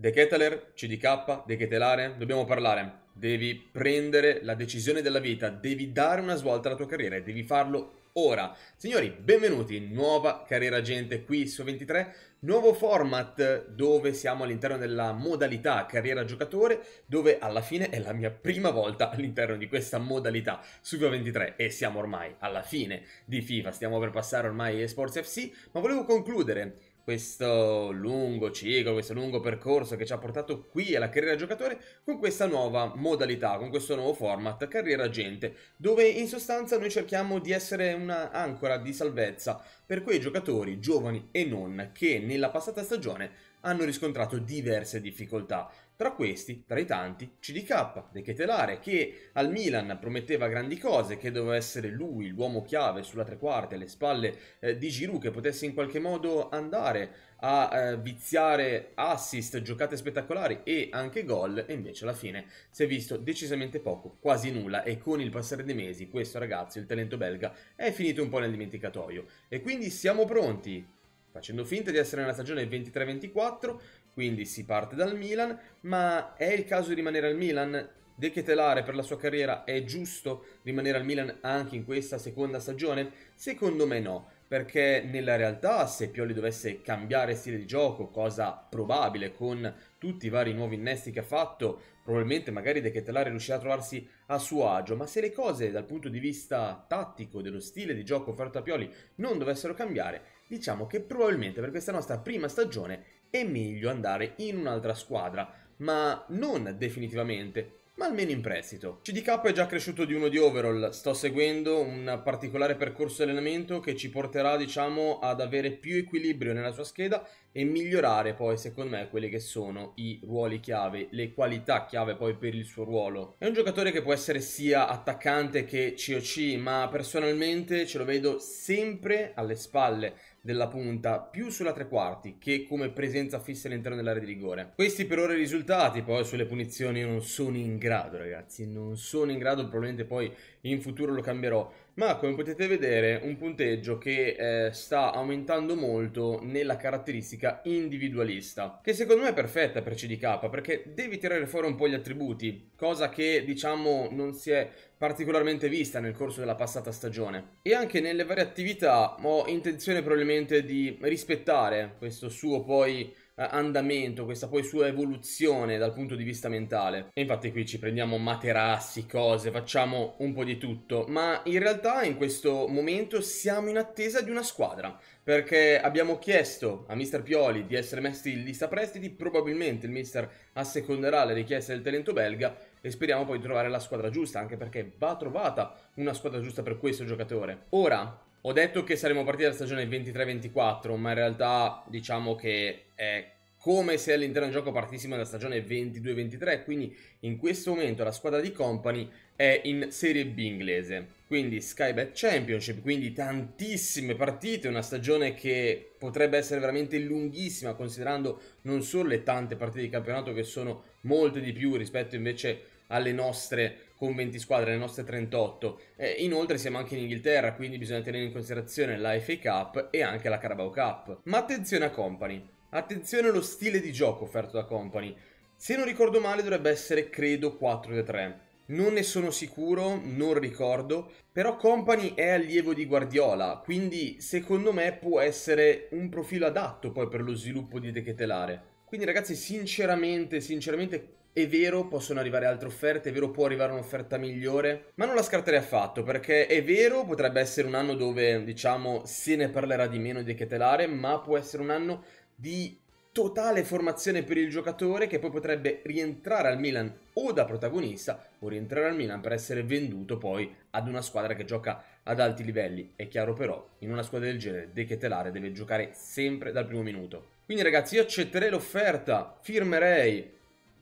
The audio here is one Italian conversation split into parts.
The Kettler, CDK, The Ketelare, dobbiamo parlare. Devi prendere la decisione della vita, devi dare una svolta alla tua carriera e devi farlo ora. Signori, benvenuti in nuova Carriera Gente qui su 23, nuovo format dove siamo all'interno della modalità carriera giocatore, dove alla fine è la mia prima volta all'interno di questa modalità su FIFA 23 e siamo ormai alla fine di FIFA, stiamo per passare ormai Esports FC, ma volevo concludere questo lungo ciclo, questo lungo percorso che ci ha portato qui alla carriera giocatore con questa nuova modalità, con questo nuovo format, carriera agente, dove in sostanza noi cerchiamo di essere una ancora di salvezza per quei giocatori giovani e non che nella passata stagione hanno riscontrato diverse difficoltà. Tra questi, tra i tanti, CDK, De Ketelare, che al Milan prometteva grandi cose, che doveva essere lui l'uomo chiave sulla tre quarti, alle spalle eh, di Giroud, che potesse in qualche modo andare a eh, viziare assist, giocate spettacolari e anche gol, e invece alla fine si è visto decisamente poco, quasi nulla, e con il passare dei mesi questo ragazzo, il talento belga, è finito un po' nel dimenticatoio. E quindi siamo pronti, facendo finta di essere nella stagione 23-24, quindi si parte dal Milan, ma è il caso di rimanere al Milan? De Ketelare per la sua carriera è giusto rimanere al Milan anche in questa seconda stagione? Secondo me no, perché nella realtà se Pioli dovesse cambiare stile di gioco, cosa probabile con tutti i vari nuovi innesti che ha fatto, probabilmente magari De Ketelare riuscirà a trovarsi a suo agio, ma se le cose dal punto di vista tattico dello stile di gioco offerto a Pioli non dovessero cambiare, diciamo che probabilmente per questa nostra prima stagione è meglio andare in un'altra squadra, ma non definitivamente, ma almeno in prestito. CDK è già cresciuto di uno di overall, sto seguendo un particolare percorso di allenamento che ci porterà diciamo ad avere più equilibrio nella sua scheda e migliorare poi secondo me quelli che sono i ruoli chiave, le qualità chiave poi per il suo ruolo. È un giocatore che può essere sia attaccante che COC, ma personalmente ce lo vedo sempre alle spalle della punta più sulla tre quarti che come presenza fissa all'interno dell'area di rigore. Questi per ora i risultati, poi sulle punizioni non sono in grado ragazzi, non sono in grado, probabilmente poi in futuro lo cambierò. Ma come potete vedere un punteggio che eh, sta aumentando molto nella caratteristica individualista, che secondo me è perfetta per CDK perché devi tirare fuori un po' gli attributi, cosa che diciamo non si è particolarmente vista nel corso della passata stagione. E anche nelle varie attività ho intenzione probabilmente di rispettare questo suo poi eh, andamento, questa poi sua evoluzione dal punto di vista mentale. E infatti qui ci prendiamo materassi, cose, facciamo un po' di tutto, ma in realtà in questo momento siamo in attesa di una squadra, perché abbiamo chiesto a Mister Pioli di essere messi in lista prestiti, probabilmente il mister asseconderà le richieste del talento belga e speriamo poi di trovare la squadra giusta, anche perché va trovata una squadra giusta per questo giocatore. Ora, ho detto che saremmo partiti dalla stagione 23-24, ma in realtà diciamo che è come se all'interno del gioco partissimo dalla stagione 22-23, quindi in questo momento la squadra di Company è in Serie B inglese, quindi Skybet Championship, quindi tantissime partite, una stagione che potrebbe essere veramente lunghissima considerando non solo le tante partite di campionato che sono molte di più rispetto invece alle nostre con 20 squadre, le nostre 38. Eh, inoltre siamo anche in Inghilterra, quindi bisogna tenere in considerazione la FA Cup e anche la Carabao Cup. Ma attenzione a Company, attenzione allo stile di gioco offerto da Company. Se non ricordo male dovrebbe essere, credo, 4-3. Non ne sono sicuro, non ricordo, però Company è allievo di Guardiola, quindi secondo me può essere un profilo adatto poi per lo sviluppo di Dechetelare. Quindi ragazzi, sinceramente, sinceramente è vero, possono arrivare altre offerte, è vero, può arrivare un'offerta migliore, ma non la scarterei affatto perché è vero, potrebbe essere un anno dove, diciamo, se ne parlerà di meno di Ketelare, ma può essere un anno di totale formazione per il giocatore che poi potrebbe rientrare al Milan o da protagonista o rientrare al Milan per essere venduto poi ad una squadra che gioca ad alti livelli. È chiaro però, in una squadra del genere, De Ketelare deve giocare sempre dal primo minuto. Quindi ragazzi, io accetterei l'offerta, firmerei,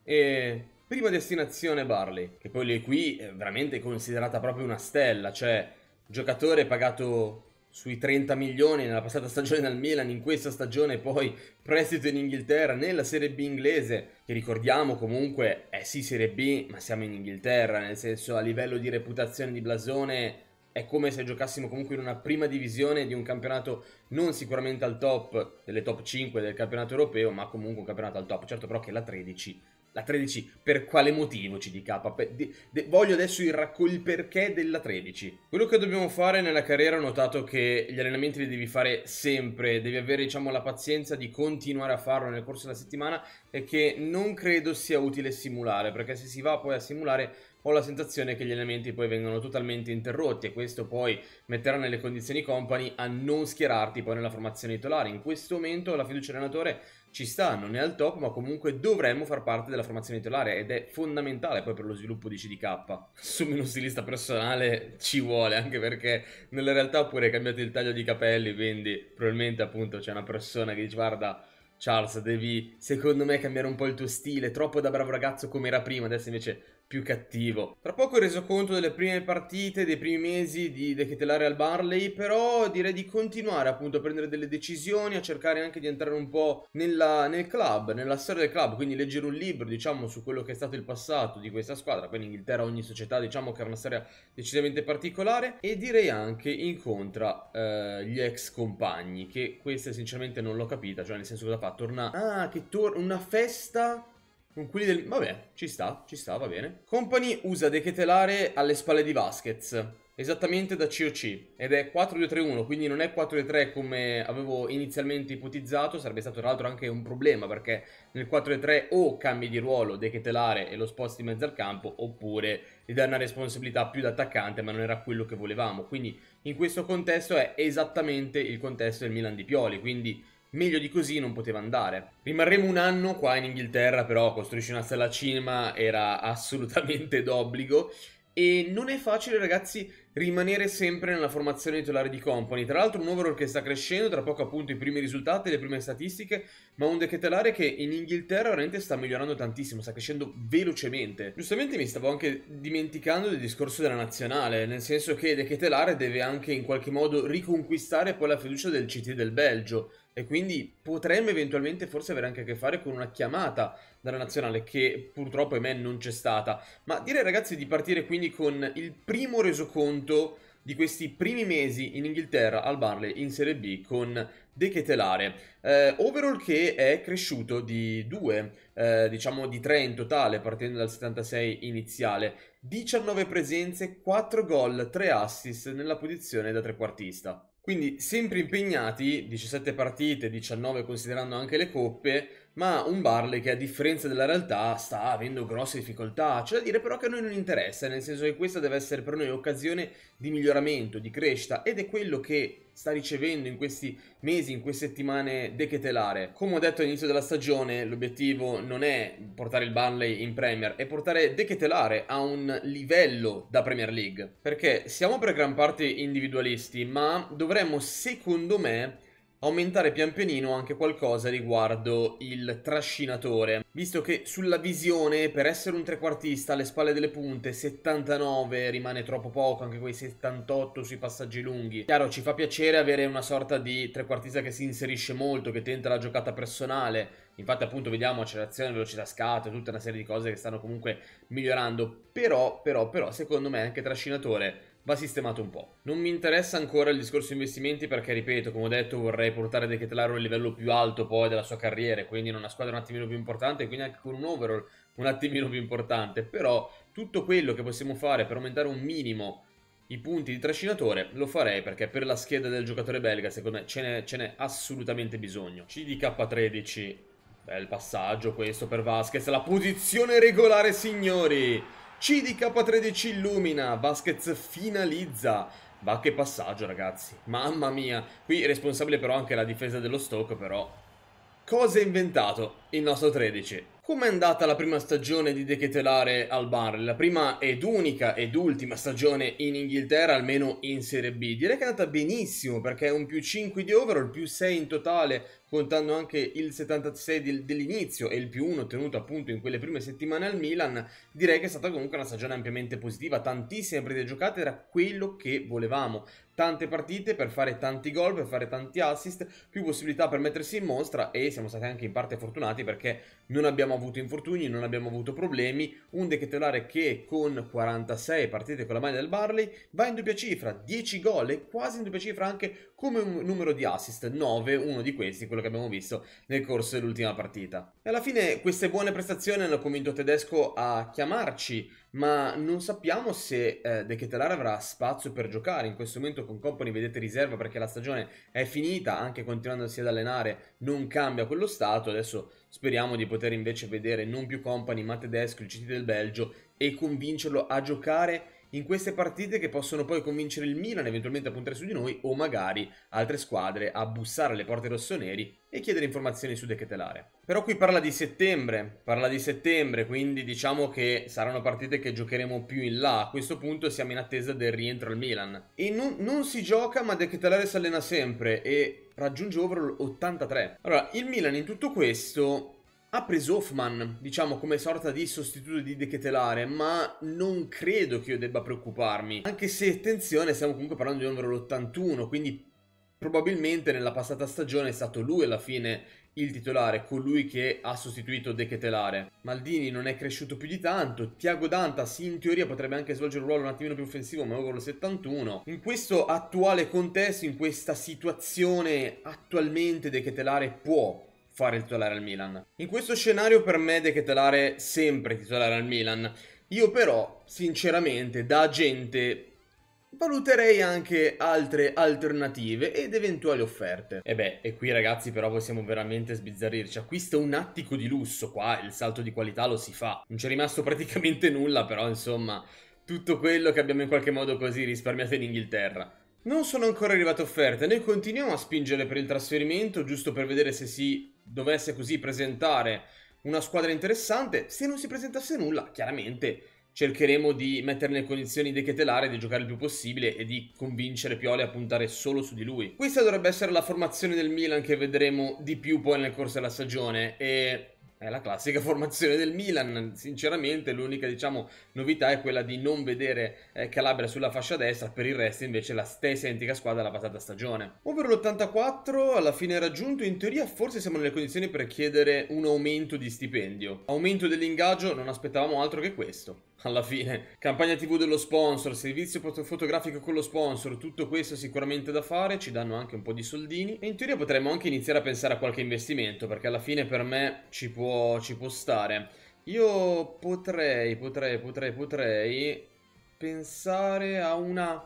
e prima destinazione Barley, che poi lui qui è veramente considerata proprio una stella, cioè giocatore pagato sui 30 milioni nella passata stagione dal Milan, in questa stagione poi prestito in Inghilterra, nella Serie B inglese, che ricordiamo comunque è eh sì Serie B, ma siamo in Inghilterra, nel senso a livello di reputazione di blasone è come se giocassimo comunque in una prima divisione di un campionato non sicuramente al top delle top 5 del campionato europeo, ma comunque un campionato al top, certo però che la 13 la 13 per quale motivo ci dica? di, de, voglio adesso il, racco- il perché della 13. Quello che dobbiamo fare nella carriera ho notato che gli allenamenti li devi fare sempre, devi avere diciamo la pazienza di continuare a farlo nel corso della settimana e che non credo sia utile simulare perché se si va poi a simulare ho la sensazione che gli allenamenti poi vengano totalmente interrotti e questo poi metterà nelle condizioni company a non schierarti poi nella formazione titolare. In questo momento la fiducia allenatore ci sta, non è al top, ma comunque dovremmo far parte della formazione titolare ed è fondamentale poi per lo sviluppo di CDK. Assumi uno stilista personale ci vuole, anche perché nella realtà pure cambiato il taglio di capelli, quindi probabilmente appunto c'è una persona che dice guarda Charles devi secondo me cambiare un po' il tuo stile, troppo da bravo ragazzo come era prima, adesso invece più cattivo. Tra poco ho reso conto delle prime partite, dei primi mesi di Decatelare al Barley, però direi di continuare appunto a prendere delle decisioni, a cercare anche di entrare un po' nella, nel club, nella storia del club, quindi leggere un libro diciamo su quello che è stato il passato di questa squadra, poi in Inghilterra ogni società diciamo che ha una storia decisamente particolare e direi anche incontra eh, gli ex compagni, che questa sinceramente non l'ho capita, cioè nel senso cosa fa, torna... Ah, che torna una festa con quelli del... Vabbè, ci sta, ci sta, va bene. Company usa Dechetelare alle spalle di Vasquez. Esattamente da COC. Ed è 4-2-3-1, quindi non è 4-3 come avevo inizialmente ipotizzato. Sarebbe stato tra l'altro anche un problema, perché nel 4-3 o cambi di ruolo Dechetelare e lo sposti in mezzo al campo, oppure gli dà una responsabilità più da attaccante, ma non era quello che volevamo. Quindi in questo contesto è esattamente il contesto del Milan di Pioli, quindi Meglio di così non poteva andare. Rimarremo un anno qua in Inghilterra, però costruirci una sala cinema era assolutamente d'obbligo. E non è facile, ragazzi, rimanere sempre nella formazione titolare di Company. Tra l'altro un overall che sta crescendo, tra poco appunto i primi risultati, le prime statistiche, ma un decretelare che in Inghilterra veramente sta migliorando tantissimo, sta crescendo velocemente. Giustamente mi stavo anche dimenticando del discorso della nazionale, nel senso che decretelare deve anche in qualche modo riconquistare poi la fiducia del CT del Belgio e quindi potremmo eventualmente forse avere anche a che fare con una chiamata dalla nazionale che purtroppo, ahimè, non c'è stata. Ma direi ragazzi di partire quindi con il primo resoconto di questi primi mesi in Inghilterra al Barley in Serie B con De Ketelare. Eh, overall che è cresciuto di 2, eh, diciamo di 3 in totale partendo dal 76 iniziale. 19 presenze, 4 gol, 3 assist nella posizione da trequartista. Quindi sempre impegnati, 17 partite, 19 considerando anche le coppe, ma un Barley che a differenza della realtà sta avendo grosse difficoltà, c'è da dire però che a noi non interessa, nel senso che questa deve essere per noi occasione di miglioramento, di crescita ed è quello che sta ricevendo in questi mesi, in queste settimane dechetelare. Come ho detto all'inizio della stagione, l'obiettivo non è portare il Burnley in Premier, è portare dechetelare a un livello da Premier League. Perché siamo per gran parte individualisti, ma dovremmo, secondo me, aumentare pian pianino anche qualcosa riguardo il trascinatore, visto che sulla visione per essere un trequartista alle spalle delle punte 79 rimane troppo poco, anche quei 78 sui passaggi lunghi. Chiaro, ci fa piacere avere una sorta di trequartista che si inserisce molto, che tenta la giocata personale. Infatti appunto vediamo accelerazione, velocità scatto, tutta una serie di cose che stanno comunque migliorando, però però però secondo me anche trascinatore va sistemato un po'. Non mi interessa ancora il discorso investimenti perché, ripeto, come ho detto, vorrei portare De Ketelaro al livello più alto poi della sua carriera, quindi in una squadra un attimino più importante, e quindi anche con un overall un attimino più importante, però tutto quello che possiamo fare per aumentare un minimo i punti di trascinatore lo farei perché per la scheda del giocatore belga secondo me ce n'è, assolutamente bisogno. CDK13, bel passaggio questo per Vasquez, la posizione regolare signori! CDK13 illumina, Vasquez finalizza. Ma che passaggio ragazzi, mamma mia. Qui responsabile però anche la difesa dello Stoke però Cosa ha inventato il nostro 13? Com'è andata la prima stagione di Dechetelare al bar? La prima ed unica ed ultima stagione in Inghilterra, almeno in Serie B. Direi che è andata benissimo perché è un più 5 di overall, più 6 in totale, contando anche il 76 dell'inizio e il più 1 ottenuto appunto in quelle prime settimane al Milan. Direi che è stata comunque una stagione ampiamente positiva, tantissime prese giocate, era quello che volevamo tante partite per fare tanti gol, per fare tanti assist, più possibilità per mettersi in mostra e siamo stati anche in parte fortunati perché non abbiamo avuto infortuni, non abbiamo avuto problemi, un decathlon che con 46 partite con la maglia del Barley va in doppia cifra, 10 gol e quasi in doppia cifra anche come numero di assist, 9, uno di questi, quello che abbiamo visto nel corso dell'ultima partita. E alla fine queste buone prestazioni hanno convinto Tedesco a chiamarci ma non sappiamo se eh, De Ketelar avrà spazio per giocare. In questo momento con Company vedete riserva perché la stagione è finita, anche continuandosi ad allenare non cambia quello stato. Adesso speriamo di poter invece vedere non più Company ma Tedesco, il CT del Belgio e convincerlo a giocare in queste partite che possono poi convincere il Milan eventualmente a puntare su di noi o magari altre squadre a bussare alle porte rossoneri e chiedere informazioni su De Ketelare. Però qui parla di settembre, parla di settembre, quindi diciamo che saranno partite che giocheremo più in là. A questo punto siamo in attesa del rientro al Milan. E non, non si gioca, ma De Ketelare si allena sempre e raggiunge over 83. Allora, il Milan in tutto questo ha preso Hoffman, diciamo, come sorta di sostituto di Dechetelare, ma non credo che io debba preoccuparmi. Anche se, attenzione, stiamo comunque parlando di un numero 81, quindi probabilmente nella passata stagione è stato lui alla fine il titolare, colui che ha sostituito Dechetelare. Maldini non è cresciuto più di tanto, Tiago sì in teoria potrebbe anche svolgere un ruolo un attimino più offensivo, ma è un lo 71. In questo attuale contesto, in questa situazione attualmente Dechetelare può fare il titolare al Milan. In questo scenario per me De Ketelare sempre titolare al Milan. Io però, sinceramente, da agente valuterei anche altre alternative ed eventuali offerte. E beh, e qui ragazzi però possiamo veramente sbizzarrirci, acquista un attico di lusso qua, il salto di qualità lo si fa. Non c'è rimasto praticamente nulla però, insomma, tutto quello che abbiamo in qualche modo così risparmiato in Inghilterra. Non sono ancora arrivate offerte, noi continuiamo a spingere per il trasferimento, giusto per vedere se si dovesse così presentare una squadra interessante. Se non si presentasse nulla, chiaramente cercheremo di metterle in condizioni di chetelare, di giocare il più possibile e di convincere Pioli a puntare solo su di lui. Questa dovrebbe essere la formazione del Milan che vedremo di più poi nel corso della stagione e... È la classica formazione del Milan, sinceramente l'unica diciamo novità è quella di non vedere eh, Calabria sulla fascia destra, per il resto invece la stessa identica squadra la passata stagione. Over l'84 alla fine raggiunto, in teoria forse siamo nelle condizioni per chiedere un aumento di stipendio. Aumento dell'ingaggio, non aspettavamo altro che questo alla fine. Campagna TV dello sponsor, servizio fotografico con lo sponsor, tutto questo sicuramente da fare, ci danno anche un po' di soldini e in teoria potremmo anche iniziare a pensare a qualche investimento perché alla fine per me ci può, ci può stare. Io potrei, potrei, potrei, potrei pensare a una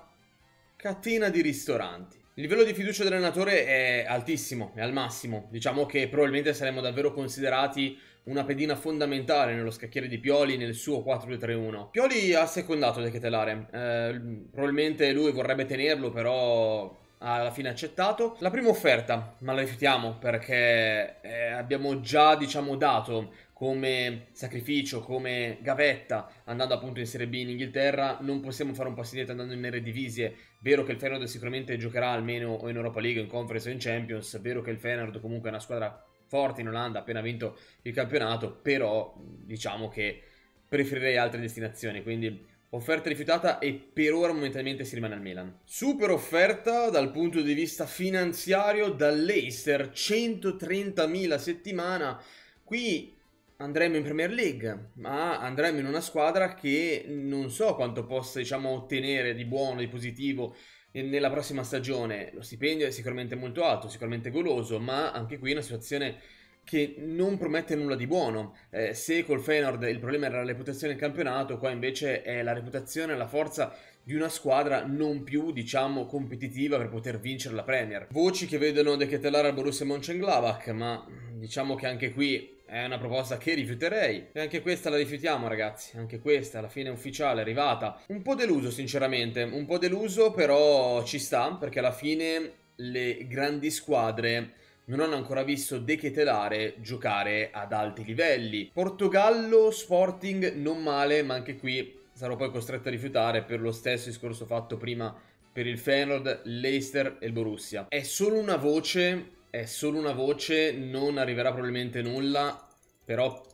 catena di ristoranti. Il livello di fiducia dell'allenatore è altissimo, è al massimo. Diciamo che probabilmente saremmo davvero considerati una pedina fondamentale nello scacchiere di Pioli nel suo 4-3-1. 2 Pioli ha secondato De Ketelare, eh, probabilmente lui vorrebbe tenerlo però alla fine ha accettato. La prima offerta, ma la rifiutiamo perché eh, abbiamo già diciamo dato come sacrificio, come gavetta, andando appunto in Serie B in Inghilterra, non possiamo fare un passo indietro andando in Eredivisie. Vero che il Feyenoord sicuramente giocherà almeno in Europa League, in Conference o in Champions, vero che il Feyenoord comunque è una squadra forte in Olanda, appena vinto il campionato, però diciamo che preferirei altre destinazioni, quindi offerta rifiutata e per ora momentaneamente si rimane al Milan. Super offerta dal punto di vista finanziario dall'Acer, 130.000 settimana. Qui andremo in Premier League, ma andremo in una squadra che non so quanto possa diciamo, ottenere di buono, di positivo nella prossima stagione. Lo stipendio è sicuramente molto alto, sicuramente goloso, ma anche qui è una situazione che non promette nulla di buono. Eh, se col Feyenoord il problema era la reputazione del campionato, qua invece è la reputazione, la forza di una squadra non più, diciamo, competitiva per poter vincere la Premier. Voci che vedono De Ketelar al Borussia Mönchengladbach, ma diciamo che anche qui è una proposta che rifiuterei. E anche questa la rifiutiamo, ragazzi. Anche questa, alla fine ufficiale, è arrivata. Un po' deluso, sinceramente. Un po' deluso, però ci sta, perché alla fine le grandi squadre non hanno ancora visto De Ketelare giocare ad alti livelli. Portogallo, Sporting, non male, ma anche qui sarò poi costretto a rifiutare per lo stesso discorso fatto prima per il Feyenoord, l'Eister e il Borussia. È solo una voce è solo una voce, non arriverà probabilmente nulla, però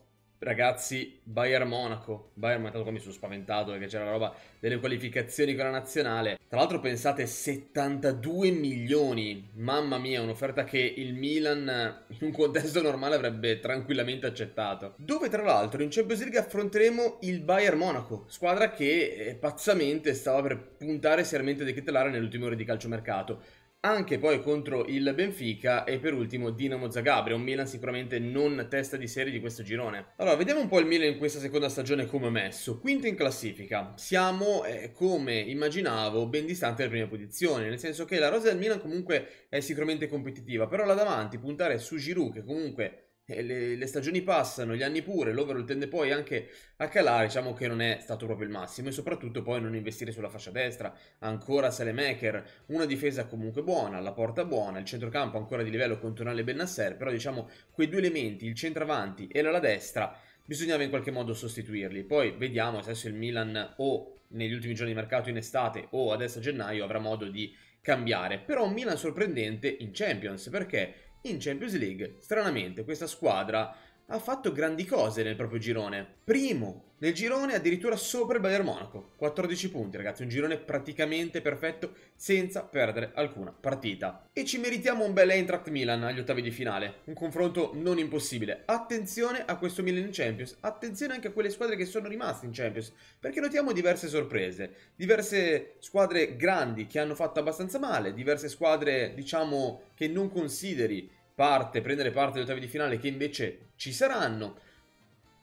ragazzi, Bayern Monaco, Bayern Monaco qua mi sono spaventato perché c'era la roba delle qualificazioni con la nazionale. Tra l'altro pensate 72 milioni, mamma mia, un'offerta che il Milan in un contesto normale avrebbe tranquillamente accettato. Dove tra l'altro in Champions League affronteremo il Bayern Monaco, squadra che eh, pazzamente stava per puntare seriamente di titolare nell'ultimo ore di calciomercato anche poi contro il Benfica e per ultimo Dinamo Zagabria, un Milan sicuramente non testa di serie di questo girone. Allora, vediamo un po' il Milan in questa seconda stagione come è messo. Quinto in classifica, siamo eh, come immaginavo ben distante dalle prime posizioni, nel senso che la rosa del Milan comunque è sicuramente competitiva, però là davanti puntare su Giroud che comunque le, le, stagioni passano, gli anni pure, l'overall tende poi anche a calare, diciamo che non è stato proprio il massimo e soprattutto poi non investire sulla fascia destra, ancora Salemaker, una difesa comunque buona, la porta buona, il centrocampo ancora di livello con Tonale Bennasser, però diciamo quei due elementi, il centravanti e l'ala destra, bisognava in qualche modo sostituirli. Poi vediamo se il Milan o negli ultimi giorni di mercato in estate o adesso a gennaio avrà modo di cambiare. Però un Milan sorprendente in Champions perché in Champions League. Stranamente questa squadra ha fatto grandi cose nel proprio girone. Primo nel girone addirittura sopra il Bayern Monaco, 14 punti ragazzi, un girone praticamente perfetto senza perdere alcuna partita. E ci meritiamo un bel Eintracht Milan agli ottavi di finale, un confronto non impossibile. Attenzione a questo Milan in Champions, attenzione anche a quelle squadre che sono rimaste in Champions, perché notiamo diverse sorprese, diverse squadre grandi che hanno fatto abbastanza male, diverse squadre diciamo che non consideri parte, prendere parte agli ottavi di finale che invece ci saranno,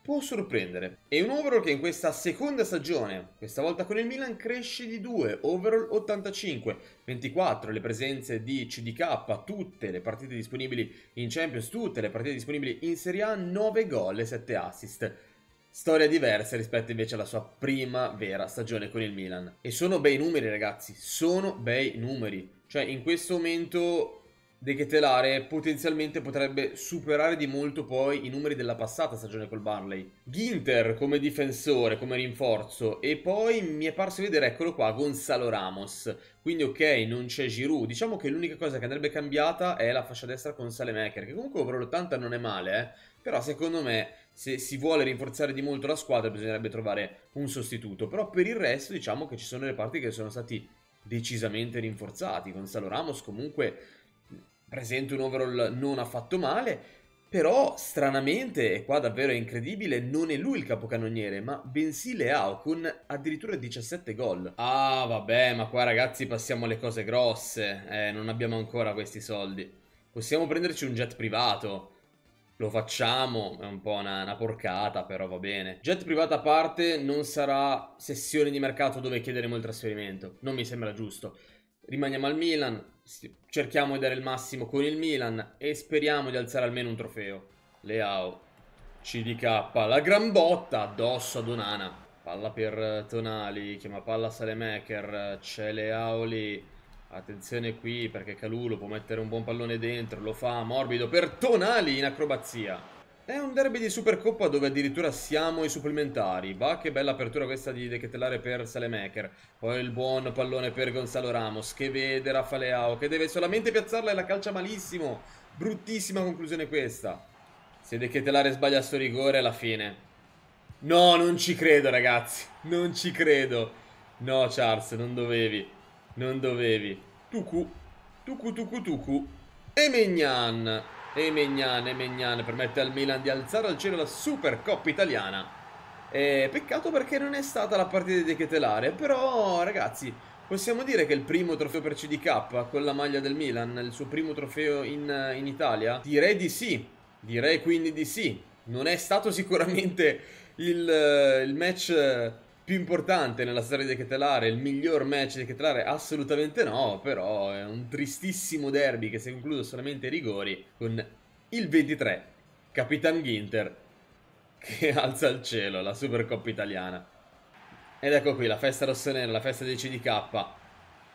può sorprendere. È un overall che in questa seconda stagione, questa volta con il Milan, cresce di 2, overall 85, 24 le presenze di CDK, tutte le partite disponibili in Champions, tutte le partite disponibili in Serie A, 9 gol e 7 assist. Storia diversa rispetto invece alla sua prima vera stagione con il Milan. E sono bei numeri ragazzi, sono bei numeri. Cioè in questo momento De Ketelare potenzialmente potrebbe superare di molto poi i numeri della passata stagione col Barley. Ginter come difensore, come rinforzo e poi mi è parso vedere, eccolo qua, Gonzalo Ramos. Quindi ok, non c'è Giroud, diciamo che l'unica cosa che andrebbe cambiata è la fascia destra con Salemaker, che comunque over l'80 non è male, eh? però secondo me se si vuole rinforzare di molto la squadra bisognerebbe trovare un sostituto, però per il resto diciamo che ci sono le parti che sono stati decisamente rinforzati, Gonzalo Ramos comunque presenta un overall non affatto male, però stranamente, e qua davvero è incredibile, non è lui il capocannoniere, ma bensì Leao con addirittura 17 gol. Ah vabbè, ma qua ragazzi passiamo alle cose grosse, eh, non abbiamo ancora questi soldi. Possiamo prenderci un jet privato, lo facciamo, è un po' una, una, porcata, però va bene. Jet privato a parte non sarà sessione di mercato dove chiederemo il trasferimento, non mi sembra giusto. Rimaniamo al Milan, cerchiamo di dare il massimo con il Milan e speriamo di alzare almeno un trofeo. Leao, CDK, la gran botta addosso a Donana. Palla per eh, Tonali, chiama palla Salemaker, c'è Leao lì. Attenzione qui perché Calulo può mettere un buon pallone dentro, lo fa morbido per Tonali in acrobazia. È un derby di Supercoppa dove addirittura siamo i supplementari. Va che bella apertura questa di Decatelare per Salemaker. Poi il buon pallone per Gonzalo Ramos che vede Rafaleao che deve solamente piazzarla e la calcia malissimo. Bruttissima conclusione questa. Se Decatelare sbaglia sto rigore alla fine. No, non ci credo ragazzi. Non ci credo. No Charles, non dovevi. Non dovevi. Tucu. Tucu tucu tucu. E Mignan. E Megnan, e Megnan permette al Milan di alzare al cielo la Supercoppa italiana. E peccato perché non è stata la partita di Chetelare, però ragazzi, possiamo dire che il primo trofeo per CDK con la maglia del Milan, il suo primo trofeo in, in Italia? Direi di sì, direi quindi di sì. Non è stato sicuramente il, il match più importante nella storia di Ketelare, il miglior match di Ketelare? Assolutamente no, però è un tristissimo derby che si è concluso solamente ai rigori con il 23, Capitan Ginter, che alza al cielo la Supercoppa italiana. Ed ecco qui la festa rossonera, la festa del CDK.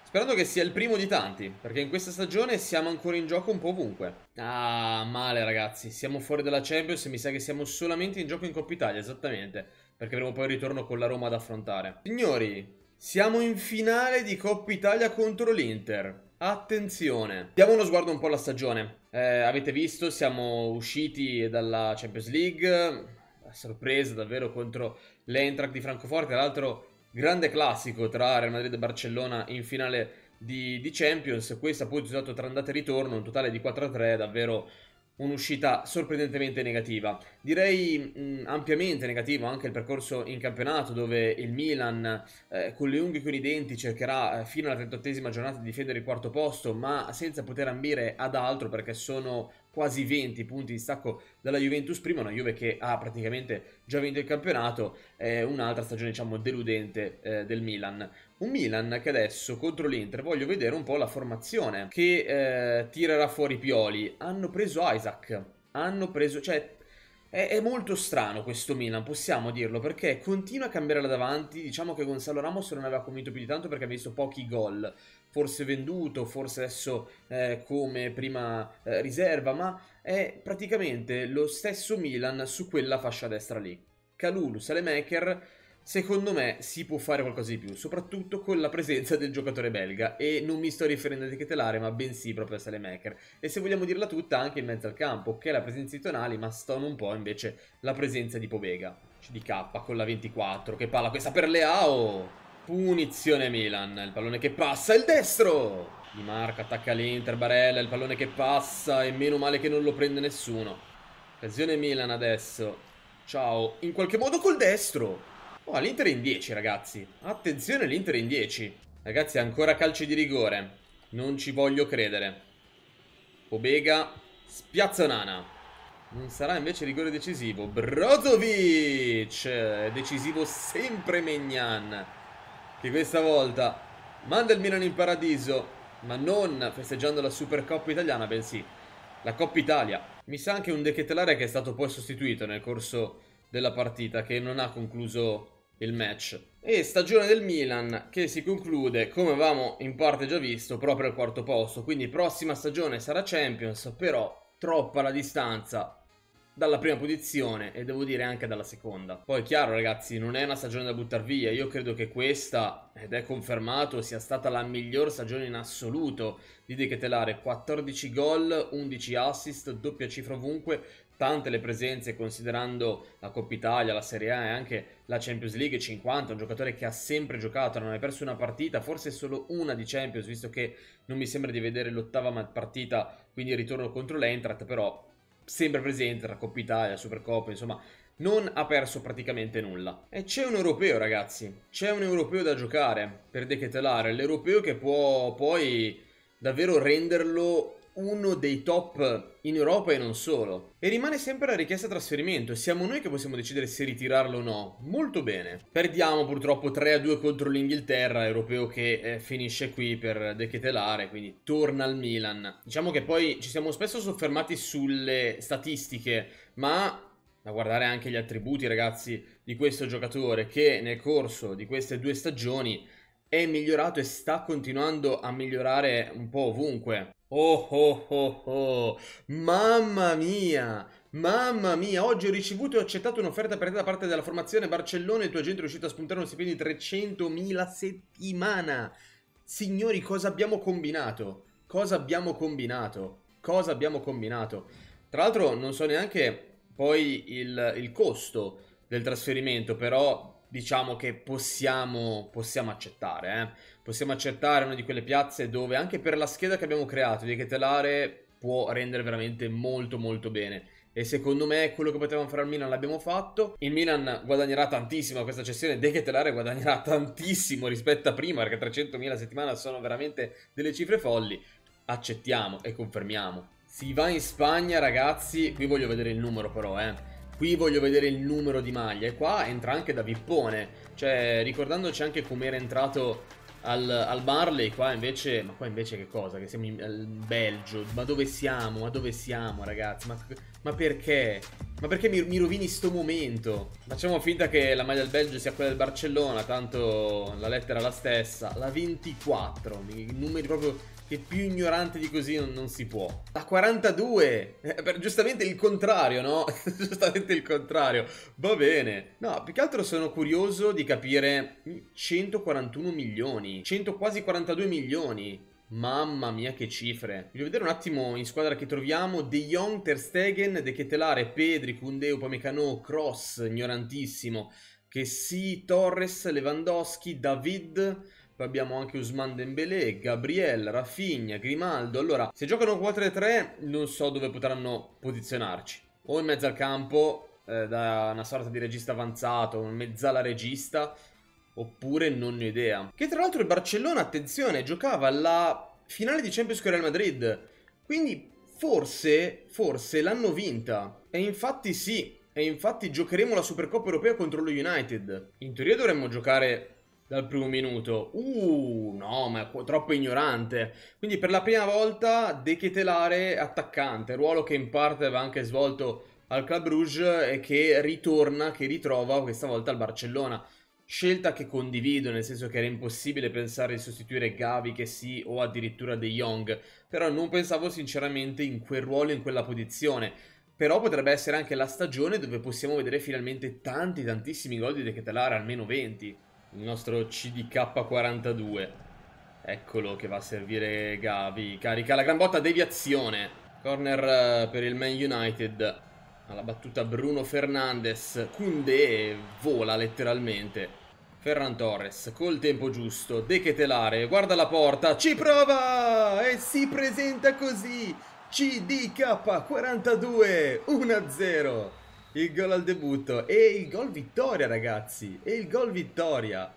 Sperando che sia il primo di tanti, perché in questa stagione siamo ancora in gioco un po' ovunque. Ah, male ragazzi, siamo fuori dalla Champions e mi sa che siamo solamente in gioco in Coppa Italia, esattamente perché avremo poi il ritorno con la Roma ad affrontare. Signori, siamo in finale di Coppa Italia contro l'Inter. Attenzione, diamo uno sguardo un po' alla stagione. Eh, avete visto, siamo usciti dalla Champions League, sorpresa davvero contro l'Eintracht di Francoforte, tra l'altro grande classico tra Real Madrid e Barcellona in finale di, di Champions, questa poi è giocato esatto, tra andata e ritorno, un totale di 4-3, davvero un'uscita sorprendentemente negativa. Direi mh, ampiamente negativo anche il percorso in campionato dove il Milan eh, con le unghie e con i denti cercherà eh, fino alla 38esima giornata di difendere il quarto posto ma senza poter ambire ad altro perché sono quasi 20 punti di stacco dalla Juventus prima, una Juve che ha praticamente già vinto il campionato, è eh, un'altra stagione diciamo deludente eh, del Milan. Un Milan che adesso contro l'Inter voglio vedere un po' la formazione che eh, tirerà fuori Pioli. Hanno preso Isaac, hanno preso, cioè è, molto strano questo Milan, possiamo dirlo, perché continua a cambiare là davanti. Diciamo che Gonzalo Ramos non aveva convinto più di tanto perché ha visto pochi gol forse venduto, forse adesso eh, come prima eh, riserva, ma è praticamente lo stesso Milan su quella fascia destra lì. Calulu, Salemaker, secondo me si può fare qualcosa di più, soprattutto con la presenza del giocatore belga, e non mi sto riferendo a Tetelare, ma bensì proprio a Salemaker. E se vogliamo dirla tutta, anche in mezzo al campo, che è la presenza di Tonali, ma stona un po' invece la presenza di Povega, di K con la 24, che palla questa per Leao! Punizione Milan, il pallone che passa, il destro! Di Marco attacca l'Inter, Barella, il pallone che passa e meno male che non lo prende nessuno. Occasione Milan adesso. Ciao, in qualche modo col destro! Oh, l'Inter in 10 ragazzi, attenzione l'Inter in 10. Ragazzi ancora calci di rigore, non ci voglio credere. Obega, spiazza Nana. Non sarà invece rigore decisivo. Brozovic! Decisivo sempre Mignan che questa volta manda il Milan in paradiso, ma non festeggiando la Supercoppa italiana, bensì la Coppa Italia. Mi sa anche un decatelare che è stato poi sostituito nel corso della partita, che non ha concluso il match. E stagione del Milan che si conclude, come avevamo in parte già visto, proprio al quarto posto. Quindi prossima stagione sarà Champions, però troppa la distanza dalla prima posizione e devo dire anche dalla seconda. Poi è chiaro ragazzi, non è una stagione da buttare via, io credo che questa, ed è confermato, sia stata la miglior stagione in assoluto di De Ketelare, 14 gol, 11 assist, doppia cifra ovunque, tante le presenze considerando la Coppa Italia, la Serie A e anche la Champions League 50, un giocatore che ha sempre giocato, non ha perso una partita, forse solo una di Champions, visto che non mi sembra di vedere l'ottava partita, quindi il ritorno contro l'Eintracht, però sempre presente tra Coppa Italia, Supercoppa, insomma, non ha perso praticamente nulla. E c'è un europeo, ragazzi, c'è un europeo da giocare per De l'europeo che può poi davvero renderlo uno dei top in Europa e non solo. E rimane sempre la richiesta trasferimento, siamo noi che possiamo decidere se ritirarlo o no. Molto bene. Perdiamo purtroppo 3-2 contro l'Inghilterra, europeo che eh, finisce qui per dechetelare, quindi torna al Milan. Diciamo che poi ci siamo spesso soffermati sulle statistiche, ma a guardare anche gli attributi, ragazzi, di questo giocatore che nel corso di queste due stagioni è migliorato e sta continuando a migliorare un po' ovunque. Oh oh oh oh, mamma mia, mamma mia, oggi ho ricevuto e accettato un'offerta per te da parte della formazione Barcellona, e tuo agente è riuscito a spuntare uno stipendio di 300.000 settimana. Signori, cosa abbiamo combinato? Cosa abbiamo combinato? Cosa abbiamo combinato? Tra l'altro non so neanche poi il, il costo del trasferimento, però diciamo che possiamo, possiamo accettare, eh possiamo accettare una di quelle piazze dove anche per la scheda che abbiamo creato di Chetelare può rendere veramente molto molto bene e secondo me quello che potevamo fare al Milan l'abbiamo fatto. Il Milan guadagnerà tantissimo a questa cessione, De Ketelare guadagnerà tantissimo rispetto a prima perché 300.000 a settimana sono veramente delle cifre folli. Accettiamo e confermiamo. Si va in Spagna ragazzi, qui voglio vedere il numero però eh. Qui voglio vedere il numero di maglie, qua entra anche da Vippone, cioè ricordandoci anche come era entrato al, al Barley, qua invece, ma qua invece che cosa? Che siamo in, al Belgio, ma dove siamo? Ma dove siamo ragazzi? Ma, ma perché? Ma perché mi, mi, rovini sto momento? Facciamo finta che la maglia del Belgio sia quella del Barcellona, tanto la lettera è la stessa, la 24, i numeri proprio che più ignorante di così non, non si può. La 42, eh, per, giustamente il contrario, no? giustamente il contrario. Va bene. No, più che altro sono curioso di capire 141 mm, milioni, 100 quasi 42 milioni. Mamma mia che cifre. Voglio vedere un attimo in squadra che troviamo De Jong, Ter Stegen, De Ketelare, Pedri, Koundé, Upamecano, Cross, ignorantissimo, Che sì, Torres, Lewandowski, David, poi abbiamo anche Usman Dembélé, Gabriel, Rafinha, Grimaldo. Allora, se giocano 4-3 non so dove potranno posizionarci. O in mezzo al campo, eh, da una sorta di regista avanzato, in mezzala regista, oppure non ne ho idea. Che tra l'altro il Barcellona, attenzione, giocava alla finale di Champions con Real Madrid. Quindi forse, forse l'hanno vinta. E infatti sì, e infatti giocheremo la Supercoppa europea contro lo United. In teoria dovremmo giocare dal primo minuto. Uh, no, ma è troppo ignorante. Quindi per la prima volta Dechetelare attaccante, ruolo che in parte aveva anche svolto al Club Rouge e che ritorna, che ritrova questa volta al Barcellona. Scelta che condivido, nel senso che era impossibile pensare di sostituire Gavi, che sì, o addirittura De Jong, però non pensavo sinceramente in quel ruolo, in quella posizione. Però potrebbe essere anche la stagione dove possiamo vedere finalmente tanti, tantissimi gol di Dechetelare, almeno 20 il nostro CDK42. Eccolo che va a servire Gavi. Carica la gran botta, deviazione. Corner eh, per il Man United. Alla battuta Bruno Fernandes. Kunde vola letteralmente. Ferran Torres col tempo giusto, dechetelare, guarda la porta, ci prova e si presenta così. CDK 42 1-0. Il gol al debutto e il gol vittoria ragazzi, e il gol vittoria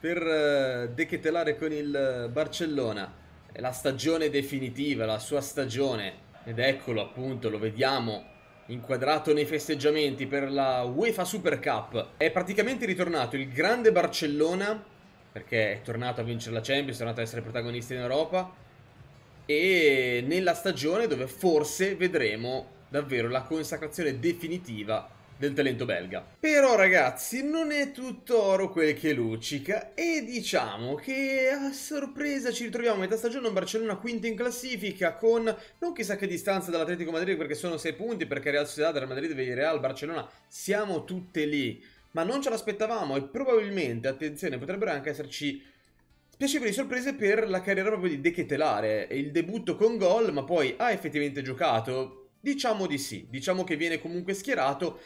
per eh, dechetelare con il eh, Barcellona. È la stagione definitiva, la sua stagione. Ed eccolo appunto, lo vediamo inquadrato nei festeggiamenti per la UEFA Super Cup. È praticamente ritornato il grande Barcellona, perché è tornato a vincere la Champions, è tornato ad essere protagonista in Europa. E nella stagione dove forse vedremo davvero la consacrazione definitiva del talento belga. Però ragazzi, non è tutto oro quel che luccica e diciamo che a sorpresa ci ritroviamo a metà stagione un Barcellona quinto in classifica con non chissà che distanza dall'Atletico Madrid perché sono 6 punti perché Real Sociedad, Real Madrid, Real, Barcellona siamo tutte lì. Ma non ce l'aspettavamo e probabilmente, attenzione, potrebbero anche esserci piacevoli sorprese per la carriera proprio di De Ketelare. Il debutto con gol, ma poi ha effettivamente giocato Diciamo di sì, diciamo che viene comunque schierato,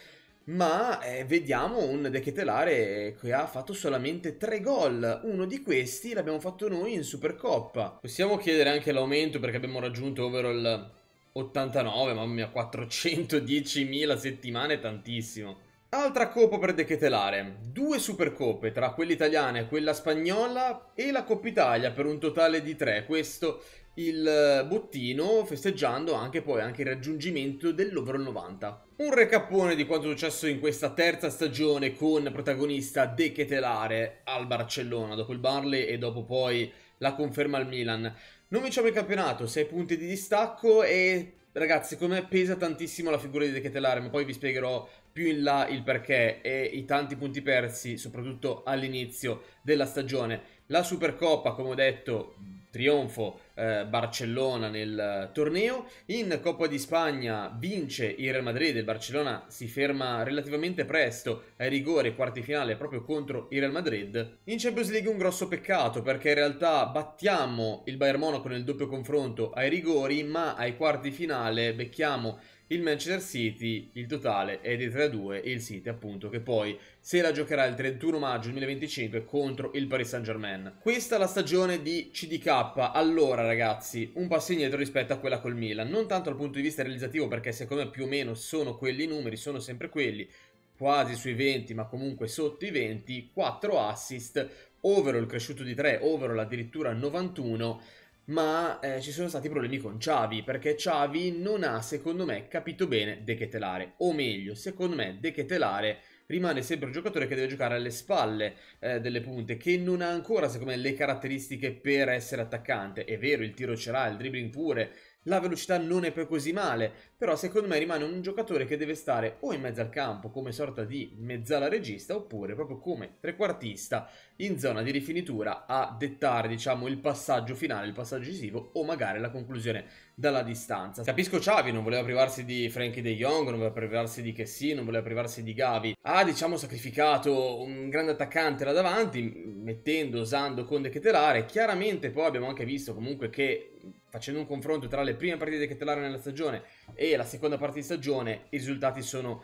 ma eh, vediamo un De che ha fatto solamente tre gol, uno di questi l'abbiamo fatto noi in Supercoppa. Possiamo chiedere anche l'aumento perché abbiamo raggiunto overall 89, mamma mia, 410.000 settimane, tantissimo. Altra coppa per De due supercoppe tra quella italiana e quella spagnola e la Coppa Italia per un totale di tre, questo il bottino festeggiando anche poi anche il raggiungimento dell'over 90. Un recapone di quanto è successo in questa terza stagione con protagonista De dechetelare al Barcellona dopo il Barley e dopo poi la conferma al Milan. Non vinciamo il campionato, 6 punti di distacco e ragazzi secondo me pesa tantissimo la figura di De dechetelare ma poi vi spiegherò più in là il perché e i tanti punti persi soprattutto all'inizio della stagione. La Supercoppa come ho detto trionfo eh, Barcellona nel torneo. In Coppa di Spagna vince il Real Madrid, il Barcellona si ferma relativamente presto ai rigori quarti finale proprio contro il Real Madrid. In Champions League un grosso peccato perché in realtà battiamo il Bayern Monaco nel doppio confronto ai rigori, ma ai quarti finale becchiamo il Manchester City, il totale è di 3-2 e il City appunto che poi se la giocherà il 31 maggio 2025 contro il Paris Saint Germain. Questa è la stagione di CDK, allora ragazzi un passo indietro rispetto a quella col Milan, non tanto dal punto di vista realizzativo perché secondo me più o meno sono quelli i numeri, sono sempre quelli, quasi sui 20 ma comunque sotto i 20, 4 assist, ovvero il cresciuto di 3, ovvero addirittura 91 ma eh, ci sono stati problemi con Chavi, perché Chavi non ha, secondo me, capito bene De Chetelare, o meglio, secondo me De Chetelare rimane sempre un giocatore che deve giocare alle spalle eh, delle punte, che non ha ancora, secondo me, le caratteristiche per essere attaccante. È vero, il tiro ce l'ha, il dribbling pure, la velocità non è poi così male, però secondo me rimane un giocatore che deve stare o in mezzo al campo come sorta di mezzala regista oppure proprio come trequartista in zona di rifinitura a dettare diciamo il passaggio finale, il passaggio decisivo o magari la conclusione dalla distanza. Capisco Xavi, non voleva privarsi di Frankie De Jong, non voleva privarsi di Kessi, non voleva privarsi di Gavi. Ha diciamo sacrificato un grande attaccante là davanti mettendo, usando Conde Chetelare. Chiaramente poi abbiamo anche visto comunque che facendo un confronto tra le prime partite che telara nella stagione e la seconda parte di stagione, i risultati sono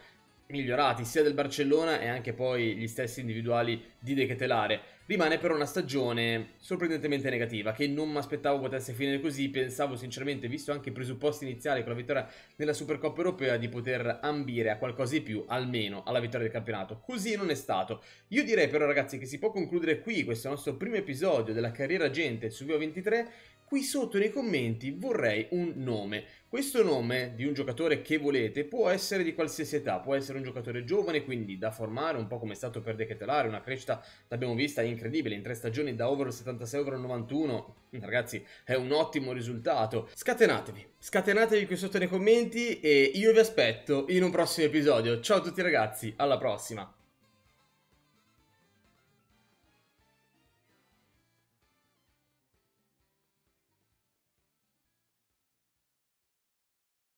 migliorati sia del Barcellona e anche poi gli stessi individuali di De Ketelare. Rimane però una stagione sorprendentemente negativa che non mi aspettavo potesse finire così, pensavo sinceramente, visto anche i presupposti iniziali con la vittoria nella Supercoppa europea, di poter ambire a qualcosa di più, almeno alla vittoria del campionato. Così non è stato. Io direi però ragazzi che si può concludere qui questo nostro primo episodio della carriera gente su VO23, qui sotto nei commenti vorrei un nome. Questo nome di un giocatore che volete può essere di qualsiasi età, può essere un giocatore giovane, quindi da formare, un po' come è stato per Decatelare, una crescita, l'abbiamo vista, incredibile, in tre stagioni da over 76 over 91, ragazzi è un ottimo risultato. Scatenatevi, scatenatevi qui sotto nei commenti e io vi aspetto in un prossimo episodio. Ciao a tutti ragazzi, alla prossima!